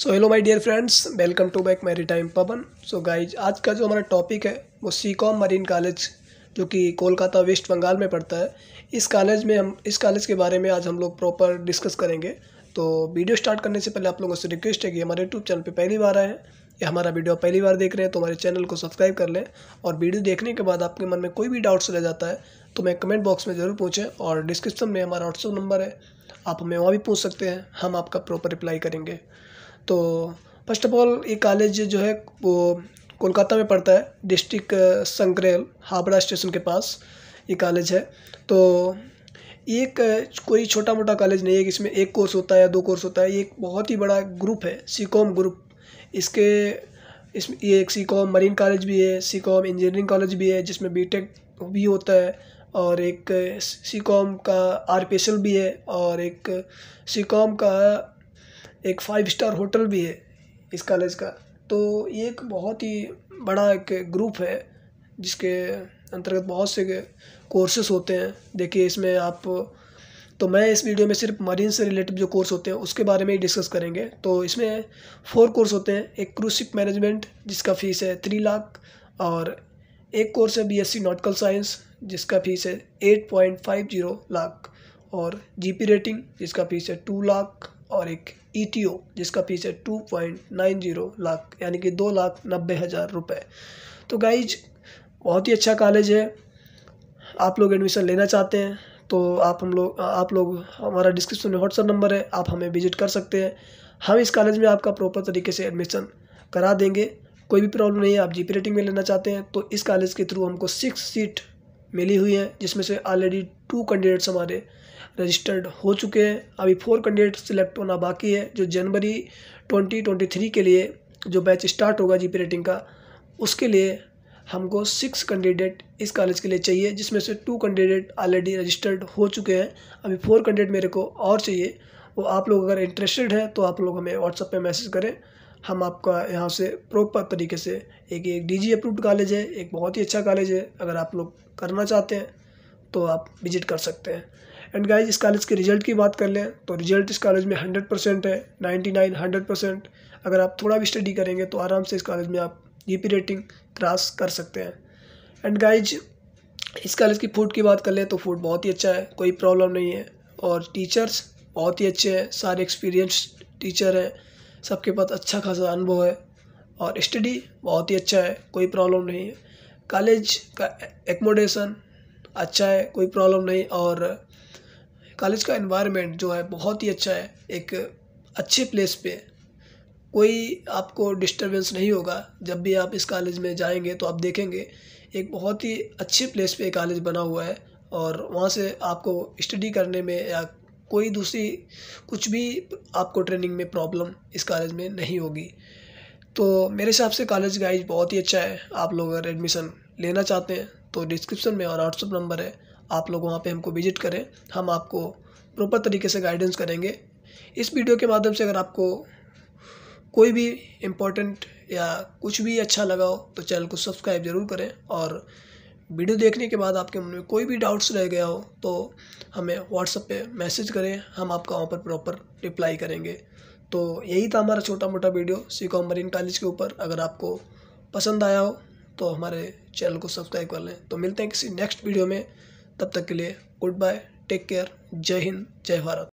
so hello my dear friends welcome to back maritime Pawan so guys आज का जो हमारा टॉपिक है वो सी कॉम मरीन कॉलेज जो कि कोलकाता वेस्ट बंगाल में पड़ता है इस कॉलेज में हम इस कॉलेज के बारे में आज हम लोग प्रॉपर डिस्कस करेंगे तो वीडियो स्टार्ट करने से पहले आप लोगों से रिक्वेस्ट है कि हमारे यूट्यूब चैनल पर पहली बार आए हैं या हमारा वीडियो आप पहली बार देख रहे हैं तो हमारे चैनल को सब्सक्राइब कर लें और वीडियो देखने के बाद आपके मन में कोई भी डाउट्स रह जाता है तो मैं कमेंट बॉक्स में ज़रूर पूछें और डिस्क्रिप्शन में हमारा व्हाट्सअप नंबर है आप हमें वहाँ भी पूछ सकते हैं हम आपका प्रॉपर रिप्लाई करेंगे तो फर्स्ट ऑफ ऑल ये कॉलेज जो है वो कोलकाता में पड़ता है डिस्ट्रिक्ट संग्रेल हावड़ा स्टेशन के पास ये कॉलेज है तो एक कोई छोटा मोटा कॉलेज नहीं है कि इसमें एक कोर्स होता है या दो कोर्स होता है ये एक बहुत ही बड़ा ग्रुप है सी कॉम ग्रुप इसके इसमें ये एक सी कॉम मरीन कॉलेज भी है सी कॉम इंजीनियरिंग कॉलेज भी है जिसमें बी टेक भी होता है और एक सी कॉम का आर पी एस एल भी है और एक सी कॉम का एक फाइव स्टार होटल भी है इस कॉलेज का तो ये एक बहुत ही बड़ा एक ग्रुप है जिसके अंतर्गत बहुत से कोर्सेस होते हैं देखिए इसमें आप तो मैं इस वीडियो में सिर्फ मरीन से रिलेटेड जो कोर्स होते हैं उसके बारे में ही डिस्कस करेंगे तो इसमें फोर कोर्स होते हैं एक क्रूसिप मैनेजमेंट जिसका फ़ीस है थ्री लाख और एक कोर्स है बीएससी नॉटिकल साइंस जिसका फ़ीस है eight point five zero lakh और जीपी रेटिंग जिसका फ़ीस है टू लाख और एक ई e जिसका फीस है two point nine zero lakh यानी कि दो लाख नब्बे हज़ार रुपये तो गाइज बहुत ही अच्छा कॉलेज है आप लोग एडमिशन लेना चाहते हैं तो आप हम लोग आप लोग हमारा डिस्क्रिप्शन में व्हाट्सअप नंबर है आप हमें विजिट कर सकते हैं हम इस कॉलेज में आपका प्रॉपर तरीके से एडमिशन करा देंगे कोई भी प्रॉब्लम नहीं है आप जीपी रेटिंग में लेना चाहते हैं तो इस कॉलेज के थ्रू हमको सिक्स सीट मिली हुई है जिसमें से ऑलरेडी टू कैंडिडेट्स हमारे रजिस्टर्ड हो चुके हैं अभी फोर कैंडिडेट सिलेक्ट होना बाकी है जो जनवरी 2023 के लिए जो बैच स्टार्ट होगा जी रेटिंग का उसके लिए हमको सिक्स कैंडिडेट इस कॉलेज के लिए चाहिए जिसमें से टू कैंडिडेट ऑलरेडी रजिस्टर्ड हो चुके हैं अभी फोर कैंडिडेट मेरे को और चाहिए वो आप लोग अगर इंटरेस्टेड हैं तो आप लोग हमें व्हाट्सएप पे मैसेज करें हम आपका यहाँ से प्रॉपर तरीके से एक एक डीजी अप्रूव्ड कॉलेज है एक बहुत ही अच्छा कॉलेज है अगर आप लोग करना चाहते हैं तो आप विजिट कर सकते हैं एंड गाइज इस कॉलेज के रिजल्ट की बात कर लें तो रिजल्ट इस कॉलेज में हंड्रेड परसेंट है नाइन्टी नाइन हंड्रेड परसेंट अगर आप थोड़ा भी स्टडी करेंगे तो आराम से इस कॉलेज में आप जी पी रेटिंग क्रॉस कर सकते हैं एंड गाइज इस कॉलेज की फूड की बात कर लें तो फूड बहुत ही अच्छा है कोई प्रॉब्लम नहीं है और टीचर्स बहुत ही अच्छे हैं सारे एक्सपीरियंस टीचर हैं सबके पास अच्छा खासा अनुभव है और स्टडी बहुत ही अच्छा है कोई प्रॉब्लम नहीं है कॉलेज का एकोमोडेशन अच्छा है कोई प्रॉब्लम नहीं और कॉलेज का इन्वायरमेंट जो है बहुत ही अच्छा है एक अच्छे प्लेस पे कोई आपको डिस्टरबेंस नहीं होगा जब भी आप इस कॉलेज में जाएंगे तो आप देखेंगे एक बहुत ही अच्छे प्लेस पे कॉलेज बना हुआ है और वहाँ से आपको स्टडी करने में या कोई दूसरी कुछ भी आपको ट्रेनिंग में प्रॉब्लम इस कॉलेज में नहीं होगी तो मेरे हिसाब से कॉलेज गाइज बहुत ही अच्छा है आप लोग अगर एडमिशन लेना चाहते हैं तो डिस्क्रिप्शन में और व्हाट्सअप नंबर है आप लोग वहाँ पे हमको विजिट करें हम आपको प्रॉपर तरीके से गाइडेंस करेंगे इस वीडियो के माध्यम से अगर आपको कोई भी इम्पोर्टेंट या कुछ भी अच्छा लगा हो तो चैनल को सब्सक्राइब ज़रूर करें और वीडियो देखने के बाद आपके मन में कोई भी डाउट्स रह गया हो तो हमें व्हाट्सएप पे मैसेज करें हम आपका वहाँ पर प्रॉपर रिप्लाई करेंगे तो यही था हमारा छोटा मोटा वीडियो सीकॉम मरीन कॉलेज के ऊपर अगर आपको पसंद आया हो तो हमारे चैनल को सब्सक्राइब कर लें तो मिलते हैं किसी नेक्स्ट वीडियो में तब तक के लिए गुड बाय टेक केयर जय हिंद जय भारत